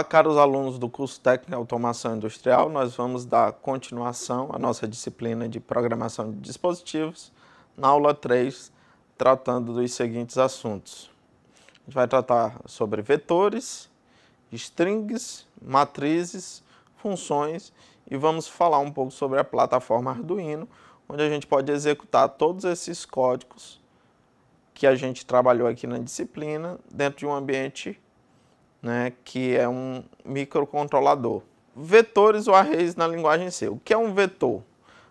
Olá, caros alunos do curso técnico em automação industrial. Nós vamos dar continuação à nossa disciplina de programação de dispositivos na aula 3, tratando dos seguintes assuntos. A gente vai tratar sobre vetores, strings, matrizes, funções e vamos falar um pouco sobre a plataforma Arduino, onde a gente pode executar todos esses códigos que a gente trabalhou aqui na disciplina dentro de um ambiente né, que é um microcontrolador. Vetores ou arrays na linguagem C. O que é um vetor?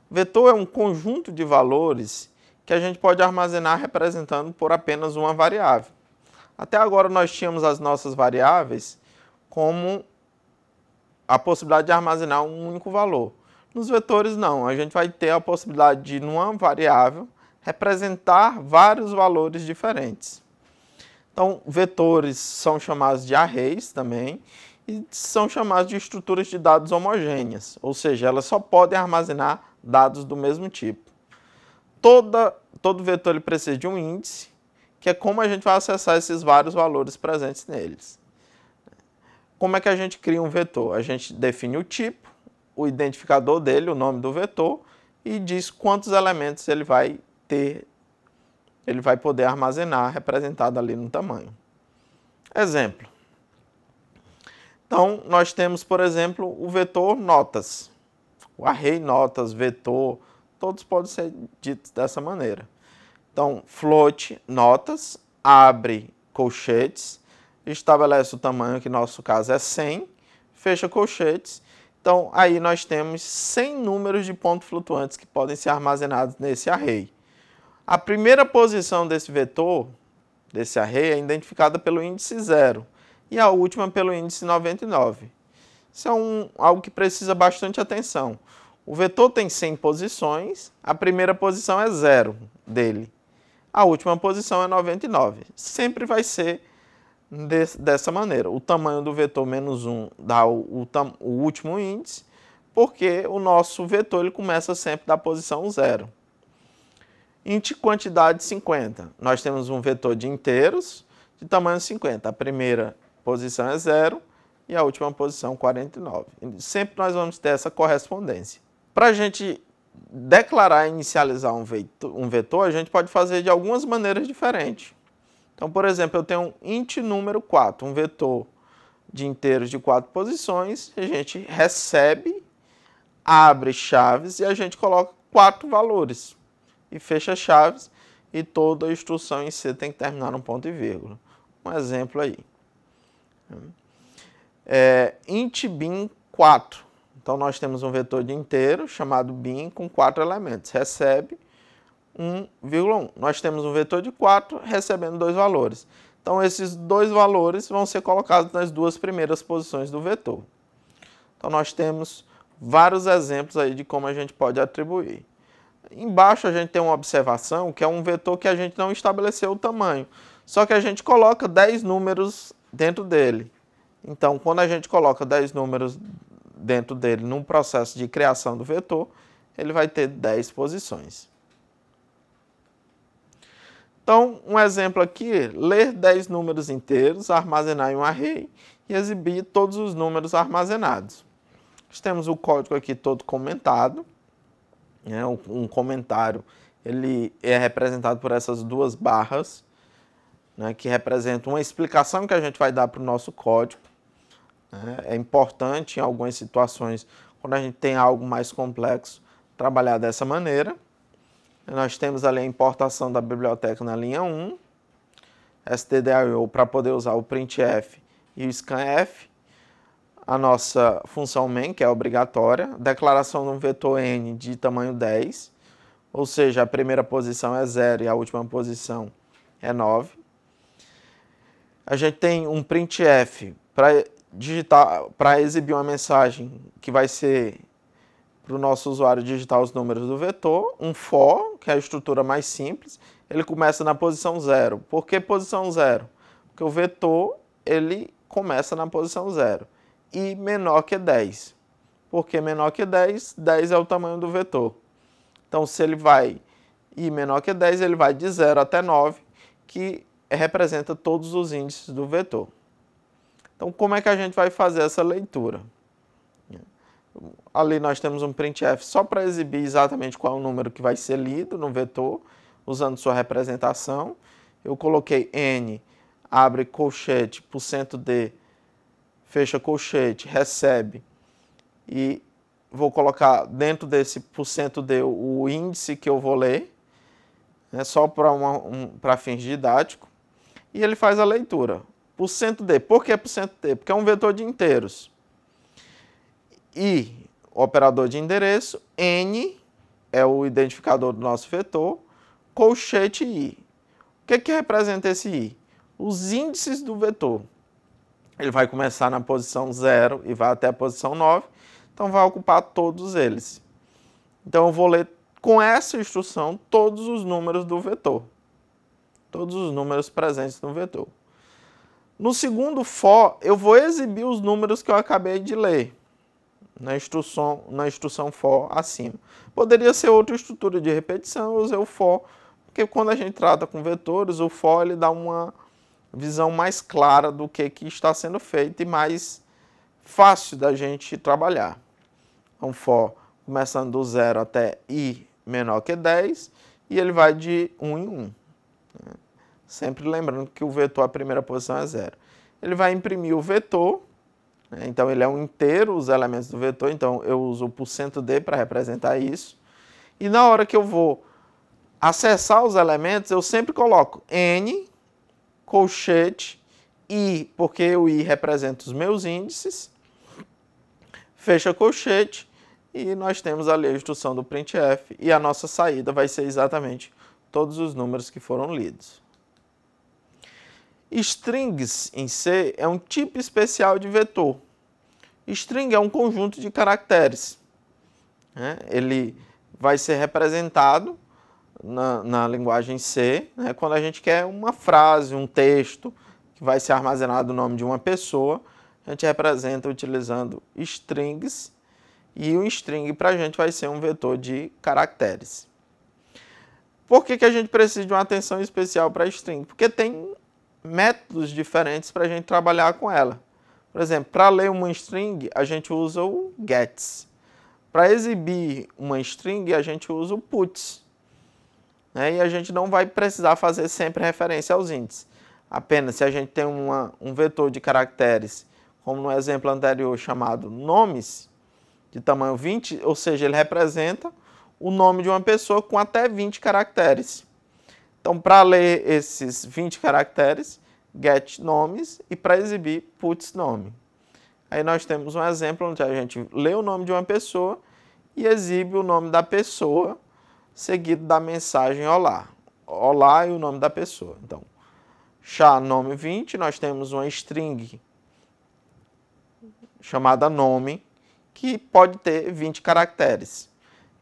Vetor é um conjunto de valores que a gente pode armazenar representando por apenas uma variável. Até agora nós tínhamos as nossas variáveis como a possibilidade de armazenar um único valor. Nos vetores não, a gente vai ter a possibilidade de, numa variável, representar vários valores diferentes. Então, vetores são chamados de arrays também e são chamados de estruturas de dados homogêneas, ou seja, elas só podem armazenar dados do mesmo tipo. Toda, todo vetor ele precisa de um índice, que é como a gente vai acessar esses vários valores presentes neles. Como é que a gente cria um vetor? A gente define o tipo, o identificador dele, o nome do vetor, e diz quantos elementos ele vai ter ele vai poder armazenar representado ali no tamanho. Exemplo. Então, nós temos, por exemplo, o vetor notas. O array notas, vetor, todos podem ser ditos dessa maneira. Então, float notas, abre colchetes, estabelece o tamanho, que no nosso caso é 100, fecha colchetes. Então, aí nós temos 100 números de pontos flutuantes que podem ser armazenados nesse array. A primeira posição desse vetor, desse array, é identificada pelo índice 0 e a última pelo índice 99. Isso é um, algo que precisa bastante atenção. O vetor tem 100 posições, a primeira posição é 0 dele, a última posição é 99. Sempre vai ser de, dessa maneira. O tamanho do vetor menos 1 dá o, o, o último índice, porque o nosso vetor ele começa sempre da posição 0 int quantidade 50. Nós temos um vetor de inteiros de tamanho 50. A primeira posição é 0 e a última posição 49. Sempre nós vamos ter essa correspondência. Para a gente declarar e inicializar um vetor, um vetor, a gente pode fazer de algumas maneiras diferentes. Então, por exemplo, eu tenho um int número 4, um vetor de inteiros de quatro posições, a gente recebe, abre chaves e a gente coloca quatro valores e fecha chaves e toda a instrução em C tem que terminar um ponto e vírgula. Um exemplo aí. É, int bin 4. Então nós temos um vetor de inteiro chamado bin com quatro elementos. Recebe 1,1. Nós temos um vetor de 4 recebendo dois valores. Então esses dois valores vão ser colocados nas duas primeiras posições do vetor. Então nós temos vários exemplos aí de como a gente pode atribuir. Embaixo a gente tem uma observação, que é um vetor que a gente não estabeleceu o tamanho. Só que a gente coloca 10 números dentro dele. Então, quando a gente coloca 10 números dentro dele num processo de criação do vetor, ele vai ter 10 posições. Então, um exemplo aqui, ler 10 números inteiros, armazenar em um array e exibir todos os números armazenados. Nós temos o código aqui todo comentado né, um comentário, ele é representado por essas duas barras, né, que representam uma explicação que a gente vai dar para o nosso código. Né. É importante, em algumas situações, quando a gente tem algo mais complexo, trabalhar dessa maneira. Nós temos ali a importação da biblioteca na linha 1, stdio para poder usar o printf e o scanf, a nossa função main, que é obrigatória, declaração de um vetor n de tamanho 10, ou seja, a primeira posição é 0 e a última posição é 9. A gente tem um printf para digitar, para exibir uma mensagem que vai ser para o nosso usuário digitar os números do vetor, um for, que é a estrutura mais simples, ele começa na posição 0. Por que posição 0? Porque o vetor ele começa na posição 0 e menor que 10. Porque menor que 10, 10 é o tamanho do vetor. Então, se ele vai i menor que 10, ele vai de 0 até 9, que representa todos os índices do vetor. Então, como é que a gente vai fazer essa leitura? Ali nós temos um printf só para exibir exatamente qual é o número que vai ser lido no vetor, usando sua representação. Eu coloquei n, abre colchete, por cento %d fecha colchete, recebe e vou colocar dentro desse porcento de o índice que eu vou ler, né, só para um, fins didáticos, e ele faz a leitura. Porcento de. Por que porcento de? Porque é um vetor de inteiros. I, operador de endereço, N é o identificador do nosso vetor, colchete I. O que, que representa esse I? Os índices do vetor ele vai começar na posição 0 e vai até a posição 9, então vai ocupar todos eles. Então eu vou ler com essa instrução todos os números do vetor, todos os números presentes no vetor. No segundo for, eu vou exibir os números que eu acabei de ler na instrução, na instrução for acima. Poderia ser outra estrutura de repetição, eu usei o for, porque quando a gente trata com vetores, o for ele dá uma visão mais clara do que, que está sendo feito e mais fácil da gente trabalhar. Um então, for começando do zero até i menor que 10 e ele vai de 1 em 1. Né? Sempre lembrando que o vetor a primeira posição é zero. Ele vai imprimir o vetor, né? então ele é um inteiro, os elementos do vetor, então eu uso o porcento %d para representar isso. E na hora que eu vou acessar os elementos, eu sempre coloco n colchete, I, porque o I representa os meus índices, fecha colchete e nós temos ali a instrução do printf e a nossa saída vai ser exatamente todos os números que foram lidos. Strings em C é um tipo especial de vetor. String é um conjunto de caracteres. Né? Ele vai ser representado na, na linguagem C, né, quando a gente quer uma frase, um texto que vai ser armazenado o nome de uma pessoa, a gente representa utilizando strings e o string para a gente vai ser um vetor de caracteres. Por que, que a gente precisa de uma atenção especial para string? Porque tem métodos diferentes para a gente trabalhar com ela. Por exemplo, para ler uma string, a gente usa o gets. Para exibir uma string, a gente usa o puts. Né? E a gente não vai precisar fazer sempre referência aos índices. Apenas se a gente tem uma, um vetor de caracteres, como no exemplo anterior chamado nomes, de tamanho 20, ou seja, ele representa o nome de uma pessoa com até 20 caracteres. Então, para ler esses 20 caracteres, get nomes e para exibir puts nome. Aí nós temos um exemplo onde a gente lê o nome de uma pessoa e exibe o nome da pessoa seguido da mensagem olá. Olá e o nome da pessoa. Então, chá nome 20, nós temos uma string chamada nome, que pode ter 20 caracteres.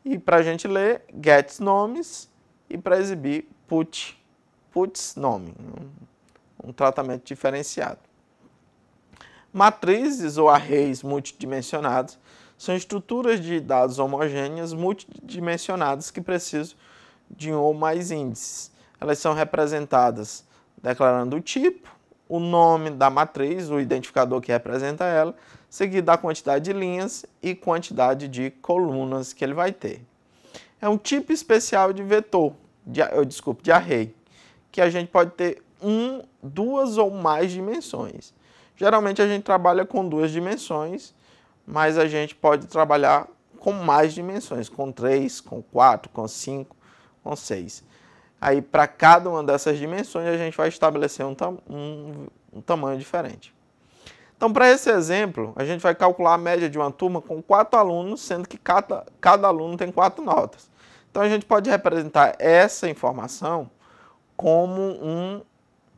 E para a gente ler, get nomes e para exibir put, puts nome, um tratamento diferenciado. Matrizes ou arrays multidimensionados são estruturas de dados homogêneas multidimensionadas que precisam de um ou mais índices. Elas são representadas declarando o tipo, o nome da matriz, o identificador que representa ela, seguido da quantidade de linhas e quantidade de colunas que ele vai ter. É um tipo especial de vetor, de, eu, desculpe, de array, que a gente pode ter um, duas ou mais dimensões. Geralmente a gente trabalha com duas dimensões mas a gente pode trabalhar com mais dimensões, com 3, com 4, com 5, com 6. Aí, para cada uma dessas dimensões, a gente vai estabelecer um, tam um, um tamanho diferente. Então, para esse exemplo, a gente vai calcular a média de uma turma com 4 alunos, sendo que cada, cada aluno tem 4 notas. Então, a gente pode representar essa informação como um,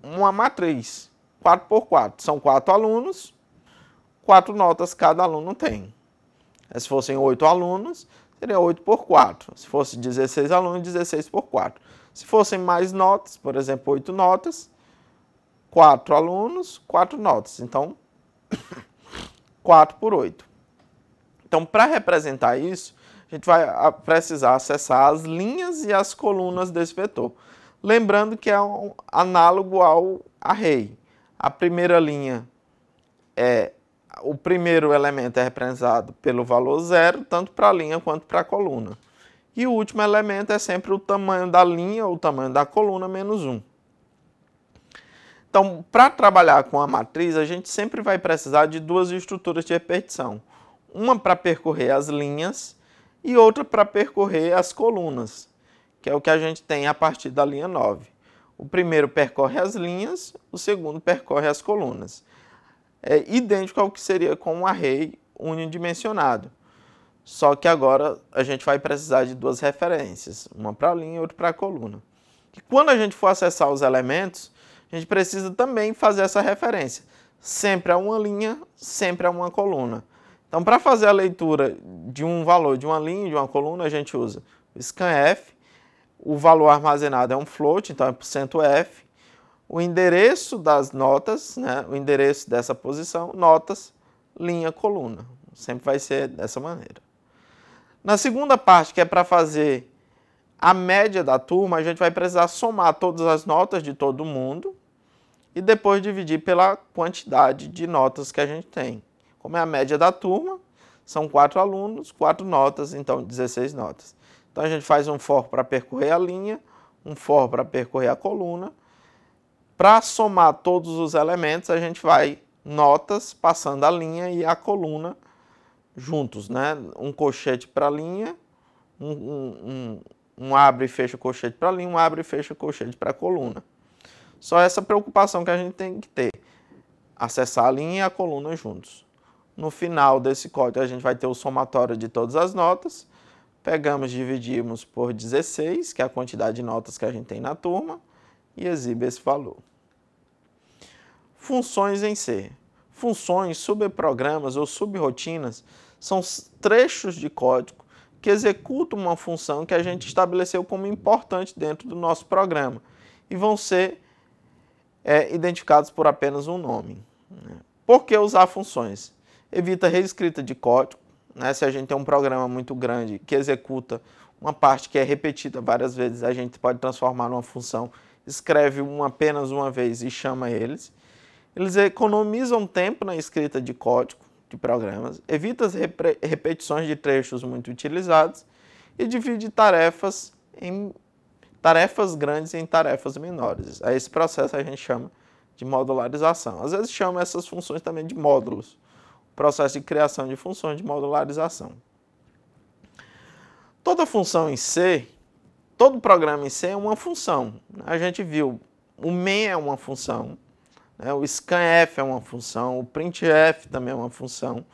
uma matriz, 4 por 4. São 4 alunos, quatro notas cada aluno tem. Se fossem oito alunos, seria 8 por 4. Se fosse 16 alunos, 16 por 4. Se fossem mais notas, por exemplo, 8 notas, 4 alunos, 4 notas. Então, 4 por 8. Então, para representar isso, a gente vai ah, precisar acessar as linhas e as colunas desse vetor. Lembrando que é um análogo ao array. A primeira linha é o primeiro elemento é representado pelo valor zero, tanto para a linha quanto para a coluna. E o último elemento é sempre o tamanho da linha ou o tamanho da coluna menos 1. Então, para trabalhar com a matriz, a gente sempre vai precisar de duas estruturas de repetição. Uma para percorrer as linhas e outra para percorrer as colunas, que é o que a gente tem a partir da linha 9. O primeiro percorre as linhas, o segundo percorre as colunas é idêntico ao que seria com um array unidimensionado. Só que agora a gente vai precisar de duas referências, uma para a linha e outra para a coluna. E quando a gente for acessar os elementos, a gente precisa também fazer essa referência. Sempre a uma linha, sempre a uma coluna. Então, para fazer a leitura de um valor de uma linha, de uma coluna, a gente usa o scanf, o valor armazenado é um float, então é %f, o endereço das notas, né, o endereço dessa posição, notas, linha, coluna. Sempre vai ser dessa maneira. Na segunda parte, que é para fazer a média da turma, a gente vai precisar somar todas as notas de todo mundo e depois dividir pela quantidade de notas que a gente tem. Como é a média da turma, são quatro alunos, quatro notas, então 16 notas. Então a gente faz um for para percorrer a linha, um for para percorrer a coluna para somar todos os elementos, a gente vai notas passando a linha e a coluna juntos, né? Um colchete para a linha, um, um, um, abre e fecha colchete para a linha, um abre e fecha colchete para a coluna. Só essa preocupação que a gente tem que ter, acessar a linha e a coluna juntos. No final desse código a gente vai ter o somatório de todas as notas, pegamos, dividimos por 16, que é a quantidade de notas que a gente tem na turma, e exibe esse valor. Funções em C. Funções, subprogramas ou subrotinas são trechos de código que executam uma função que a gente estabeleceu como importante dentro do nosso programa e vão ser é, identificados por apenas um nome. Né? Por que usar funções? Evita reescrita de código. Né? Se a gente tem um programa muito grande que executa uma parte que é repetida várias vezes, a gente pode transformar numa função escreve um apenas uma vez e chama eles. Eles economizam tempo na escrita de código de programas, evita as repetições de trechos muito utilizados e divide tarefas em tarefas grandes em tarefas menores. A esse processo a gente chama de modularização. Às vezes chama essas funções também de módulos. O processo de criação de funções de modularização. Toda função em C todo programa em C é uma função. A gente viu, o main é uma função, né? o scanf é uma função, o printf também é uma função.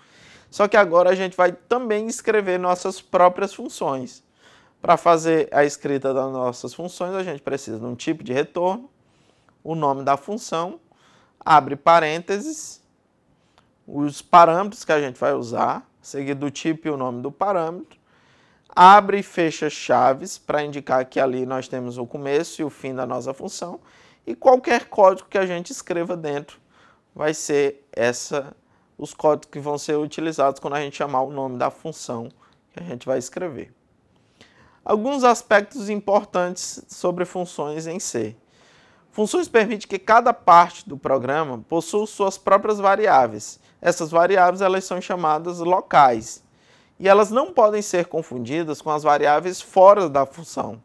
Só que agora a gente vai também escrever nossas próprias funções. Para fazer a escrita das nossas funções, a gente precisa de um tipo de retorno, o nome da função, abre parênteses, os parâmetros que a gente vai usar, seguido do tipo e o nome do parâmetro, abre e fecha chaves para indicar que ali nós temos o começo e o fim da nossa função e qualquer código que a gente escreva dentro vai ser essa os códigos que vão ser utilizados quando a gente chamar o nome da função que a gente vai escrever. Alguns aspectos importantes sobre funções em C. Funções permite que cada parte do programa possua suas próprias variáveis. Essas variáveis elas são chamadas locais e elas não podem ser confundidas com as variáveis fora da função,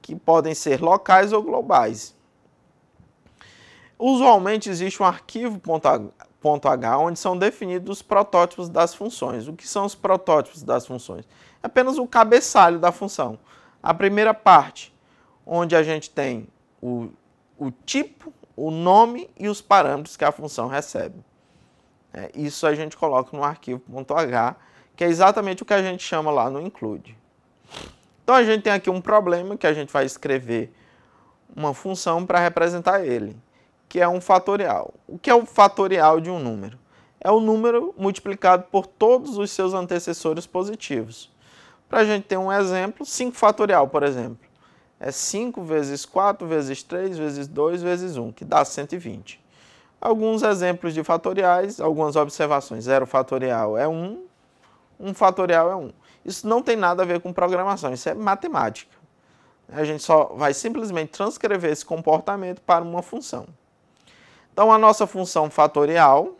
que podem ser locais ou globais. Usualmente existe um arquivo .h onde são definidos os protótipos das funções. O que são os protótipos das funções? É apenas o cabeçalho da função. A primeira parte, onde a gente tem o, o tipo, o nome e os parâmetros que a função recebe. É, isso a gente coloca no arquivo .h que é exatamente o que a gente chama lá no include. Então a gente tem aqui um problema que a gente vai escrever uma função para representar ele, que é um fatorial. O que é o fatorial de um número? É o número multiplicado por todos os seus antecessores positivos. Para a gente ter um exemplo, 5 fatorial, por exemplo. É 5 vezes 4 vezes 3 vezes 2 vezes 1, que dá 120. Alguns exemplos de fatoriais, algumas observações. 0 fatorial é 1, 1 fatorial é 1. Isso não tem nada a ver com programação, isso é matemática. A gente só vai simplesmente transcrever esse comportamento para uma função. Então, a nossa função fatorial,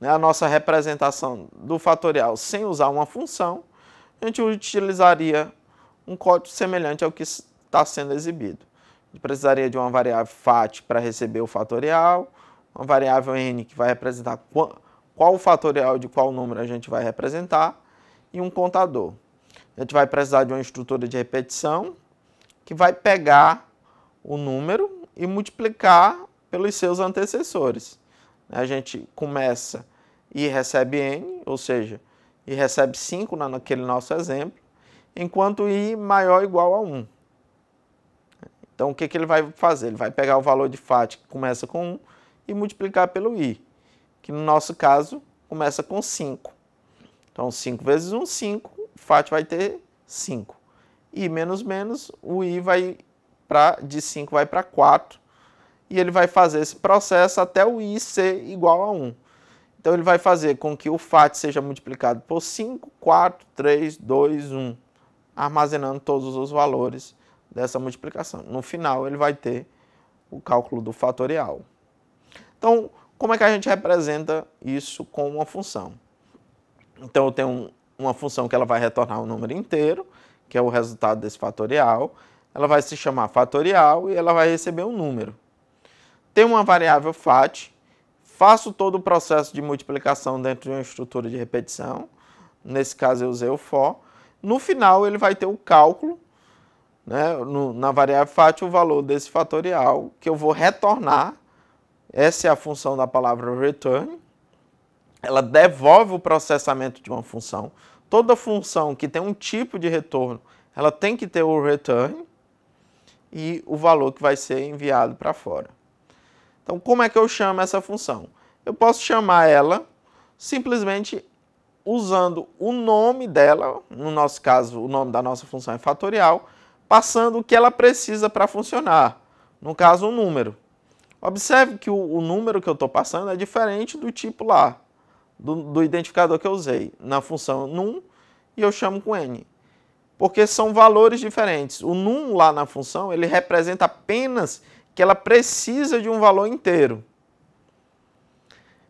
né, a nossa representação do fatorial sem usar uma função, a gente utilizaria um código semelhante ao que está sendo exibido. A gente precisaria de uma variável fat para receber o fatorial, uma variável n que vai representar qual o fatorial de qual número a gente vai representar e um contador. A gente vai precisar de uma estrutura de repetição que vai pegar o número e multiplicar pelos seus antecessores. A gente começa e recebe n, ou seja, e recebe 5 naquele nosso exemplo, enquanto i maior ou igual a 1. Então, o que, que ele vai fazer? Ele vai pegar o valor de FAT que começa com 1 e multiplicar pelo i que no nosso caso começa com 5. Então 5 vezes 1, 5, o FAT vai ter 5. I menos menos, o I vai pra, de 5 vai para 4, e ele vai fazer esse processo até o I ser igual a 1. Então ele vai fazer com que o FAT seja multiplicado por 5, 4, 3, 2, 1, armazenando todos os valores dessa multiplicação. No final ele vai ter o cálculo do fatorial. Então, como é que a gente representa isso com uma função? Então eu tenho uma função que ela vai retornar um número inteiro, que é o resultado desse fatorial. Ela vai se chamar fatorial e ela vai receber um número. Tem uma variável fat. faço todo o processo de multiplicação dentro de uma estrutura de repetição. Nesse caso eu usei o for. No final ele vai ter o um cálculo, né, no, na variável fat, o valor desse fatorial, que eu vou retornar essa é a função da palavra return. Ela devolve o processamento de uma função. Toda função que tem um tipo de retorno, ela tem que ter o return e o valor que vai ser enviado para fora. Então, como é que eu chamo essa função? Eu posso chamar ela simplesmente usando o nome dela, no nosso caso, o nome da nossa função é fatorial, passando o que ela precisa para funcionar, no caso, um número. Observe que o, o número que eu estou passando é diferente do tipo lá, do, do identificador que eu usei na função num e eu chamo com n. Porque são valores diferentes. O num lá na função, ele representa apenas que ela precisa de um valor inteiro.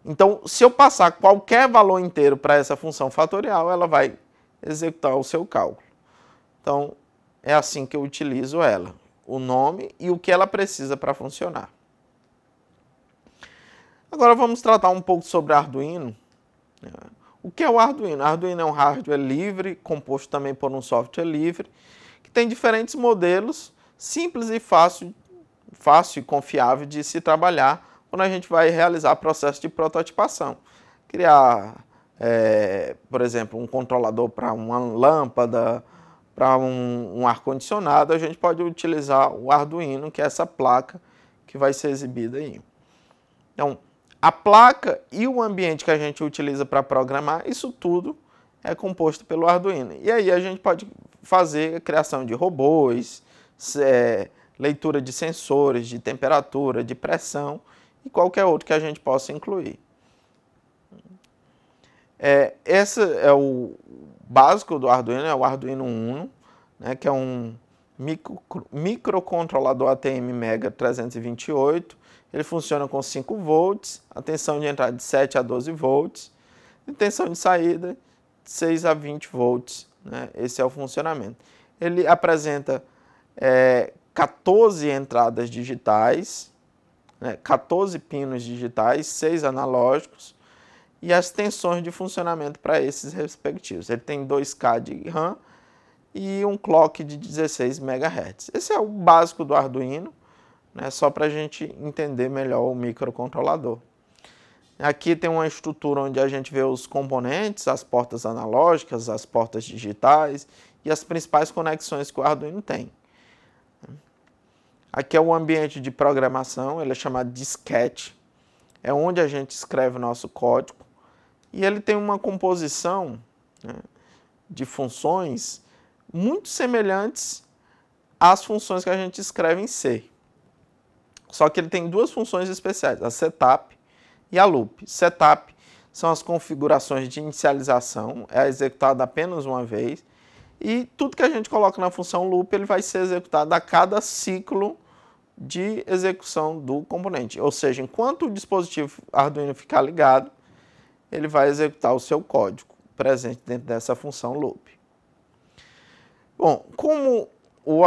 Então, se eu passar qualquer valor inteiro para essa função fatorial, ela vai executar o seu cálculo. Então, é assim que eu utilizo ela, o nome e o que ela precisa para funcionar. Agora vamos tratar um pouco sobre Arduino. O que é o Arduino? Arduino é um hardware livre, composto também por um software livre, que tem diferentes modelos, simples e fácil, fácil e confiável de se trabalhar quando a gente vai realizar processo de prototipação. Criar, é, por exemplo, um controlador para uma lâmpada, para um, um ar-condicionado, a gente pode utilizar o Arduino, que é essa placa que vai ser exibida aí. Então, a placa e o ambiente que a gente utiliza para programar, isso tudo é composto pelo Arduino. E aí a gente pode fazer a criação de robôs, é, leitura de sensores, de temperatura, de pressão e qualquer outro que a gente possa incluir. É, esse é o básico do Arduino, é o Arduino Uno, né, que é um micro, microcontrolador ATM Mega 328 ele funciona com 5 volts, a tensão de entrada de 7 a 12 volts e tensão de saída de 6 a 20 volts. Né? Esse é o funcionamento. Ele apresenta é, 14 entradas digitais, né? 14 pinos digitais, 6 analógicos e as tensões de funcionamento para esses respectivos. Ele tem 2K de RAM e um clock de 16 MHz. Esse é o básico do Arduino né, só para a gente entender melhor o microcontrolador. Aqui tem uma estrutura onde a gente vê os componentes, as portas analógicas, as portas digitais e as principais conexões que o Arduino tem. Aqui é o ambiente de programação, ele é chamado disquete, é onde a gente escreve o nosso código e ele tem uma composição né, de funções muito semelhantes às funções que a gente escreve em C. Só que ele tem duas funções especiais, a setup e a loop. Setup são as configurações de inicialização, é executada apenas uma vez, e tudo que a gente coloca na função loop ele vai ser executado a cada ciclo de execução do componente. Ou seja, enquanto o dispositivo Arduino ficar ligado, ele vai executar o seu código presente dentro dessa função loop. Bom, como o,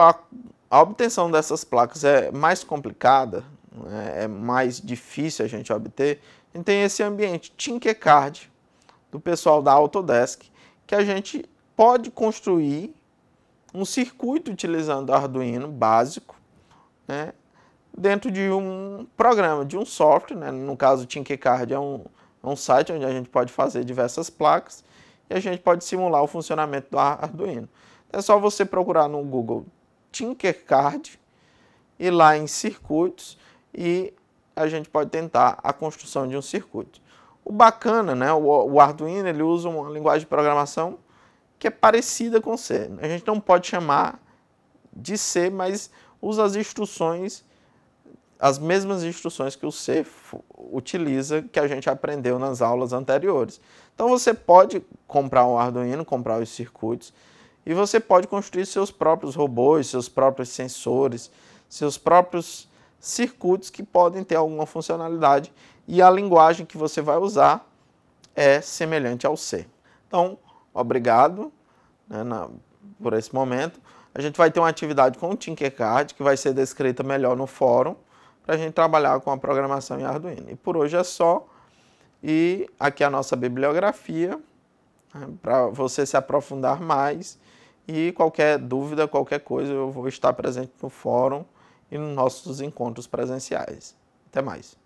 a obtenção dessas placas é mais complicada, né? é mais difícil a gente obter. gente tem esse ambiente Tinkercad do pessoal da Autodesk, que a gente pode construir um circuito utilizando Arduino básico, né? dentro de um programa, de um software, né? no caso Tinkercad é um, é um site onde a gente pode fazer diversas placas e a gente pode simular o funcionamento do Arduino. É só você procurar no Google Tinkercad, e lá em circuitos e a gente pode tentar a construção de um circuito. O bacana, né, o, o Arduino ele usa uma linguagem de programação que é parecida com C. A gente não pode chamar de C, mas usa as instruções, as mesmas instruções que o C utiliza, que a gente aprendeu nas aulas anteriores. Então você pode comprar um Arduino, comprar os circuitos, e você pode construir seus próprios robôs, seus próprios sensores, seus próprios circuitos que podem ter alguma funcionalidade e a linguagem que você vai usar é semelhante ao C. Então, obrigado né, na, por esse momento. A gente vai ter uma atividade com o Tinkercad que vai ser descrita melhor no fórum para a gente trabalhar com a programação em Arduino. E por hoje é só. E aqui é a nossa bibliografia né, para você se aprofundar mais e qualquer dúvida, qualquer coisa, eu vou estar presente no fórum e nos nossos encontros presenciais. Até mais.